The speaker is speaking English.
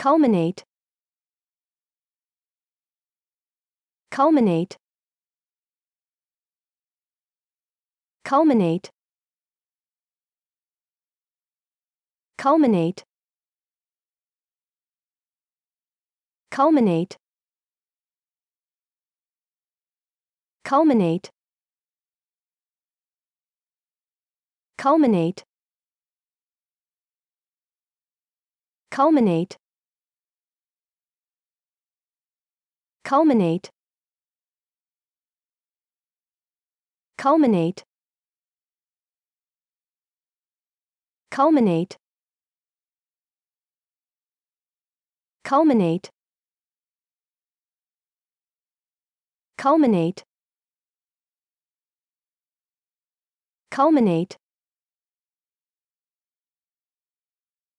culminate culminate culminate culminate culminate culminate culminate culminate culminate culminate culminate culminate culminate culminate